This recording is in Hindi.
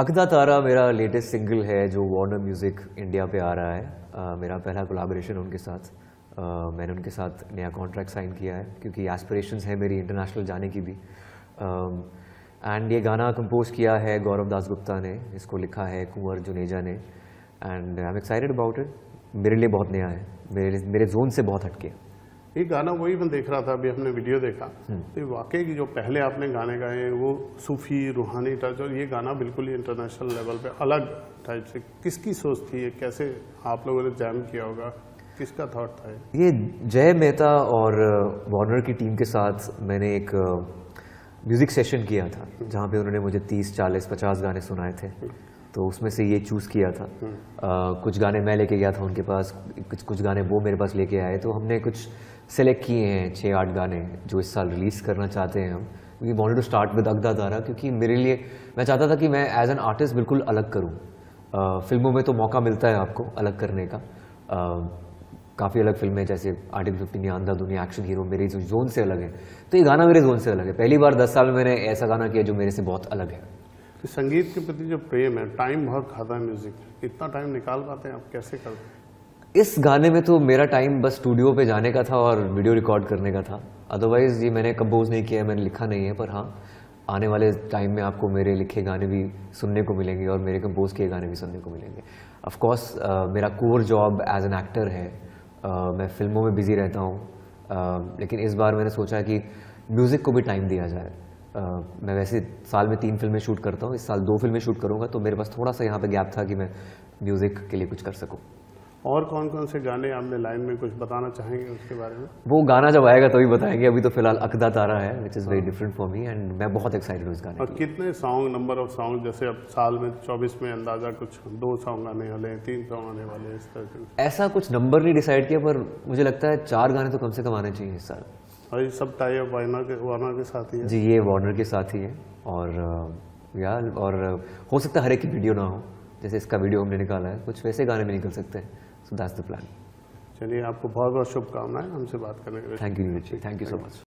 अकदा तारा मेरा लेटेस्ट सिंगल है जो वार्नर म्यूज़िक इंडिया पे आ रहा है uh, मेरा पहला कोलाब्रेशन उनके साथ uh, मैंने उनके साथ नया कॉन्ट्रैक्ट साइन किया है क्योंकि एस्परेशंस है मेरी इंटरनेशनल जाने की भी एंड uh, ये गाना कंपोज किया है गौरव दास गुप्ता ने इसको लिखा है कुंवर जुनेजा ने and I am excited about it मेरे लिए बहुत नया है मेरे मेरे जोन से बहुत हटके है ये गाना वही मैं देख रहा था अभी हमने वीडियो देखा हम्म। तो ये वाकई जो पहले आपने गाने गाए हैं वो सूफी रूहानी टच और ये गाना बिल्कुल ही इंटरनेशनल लेवल पे अलग टाइप से किसकी सोच थी ये कैसे आप लोगों ने जैम किया होगा किसका थॉट था ये, ये जय मेहता और वार्नर की टीम के साथ मैंने एक म्यूज़िक सेशन किया था हम्म। जहाँ पे उन्होंने मुझे तीस चालीस पचास गाने सुनाए थे हम्म। तो उसमें से ये चूज़ किया था आ, हम्म। कुछ गाने मैं लेके गया था उनके पास कुछ कुछ गाने वो मेरे पास लेके आए तो हमने कुछ सेलेक्ट किए हैं छः आठ गाने जो इस साल रिलीज़ करना चाहते हैं हम we want to start with अगदा दारा क्योंकि मेरे लिए मैं चाहता था कि मैं एज एन आर्टिस्ट बिल्कुल अलग करूँ फिल्मों में तो मौका मिलता है आपको अलग करने का काफ़ी अलग फिल्में जैसे आर्टिकल फिफ्टी या आंधा दुनिया एक्शन हीरो मेरे जोन से अलग है तो ये गाना मेरे जोन से अलग है पहली बार दस साल में मैंने ऐसा गाना किया जो मेरे से बहुत अलग है कि संगीत के प्रति जो प्रेम है टाइम बहुत खाता है म्यूजिक इतना टाइम निकाल पाते हैं आप कैसे करते हैं इस गाने में तो मेरा टाइम बस स्टूडियो पे जाने का था और वीडियो रिकॉर्ड करने का था अदरवाइज ये मैंने कंपोज नहीं किया है मैंने लिखा नहीं है पर हाँ आने वाले टाइम में आपको मेरे लिखे गाने भी सुनने को मिलेंगे और मेरे कंपोज किए गाने भी सुनने को मिलेंगे अफकोर्स uh, मेरा core job as an actor है uh, मैं फिल्मों में बिजी रहता हूँ uh, लेकिन इस बार मैंने सोचा कि म्यूज़िक को भी टाइम दिया जाए आ, मैं वैसे साल में तीन फिल्में शूट करता हूँ इस साल दो फिल्में शूट करूँगा तो मेरे पास थोड़ा सा यहाँ पे गैप था कि मैं म्यूज़िक के लिए कुछ कर सकूँ और कौन कौन से गाने आपने लाइन में कुछ बताना चाहेंगे उसके बारे में वो गाना जब आएगा तभी तो बताएंगे अभी तो फिलहाल अकदा तारा है which is very different for me and मैं बहुत एक्साइटेड हूँ इस गाने और कितने सॉन्ग नंबर ऑफ सॉन्ग जैसे अब साल में 24 में अंदाजा कुछ दो सॉन्ग आने वाले हैं तीन सॉन्ग आने वाले हैं इस तरह ऐसा कुछ नंबर नहीं डिसाइड किया पर मुझे लगता है चार गाने तो कम से कम आने चाहिए इस साल और ये सब टाई अप वाइनर के वार्नर के साथ ही है जी ये वार्नर के साथ ही है और uh, यार और uh, हो सकता है हर एक की वीडियो ना हो जैसे इसका वीडियो हमने निकाला है कुछ वैसे गाने में निकल सकते हैं सो दैट्स द प्लान चलिए आपको बहुत बहुत शुभकामनाएं हमसे बात करने के लिए thank you thank you so much